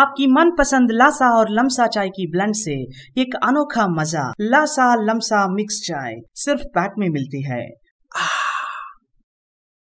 आपकी मनपसंद लासा और लमसा चाय की ब्लेंड से एक अनोखा मजा लासा लमसा मिक्स चाय सिर्फ पैक में मिलती है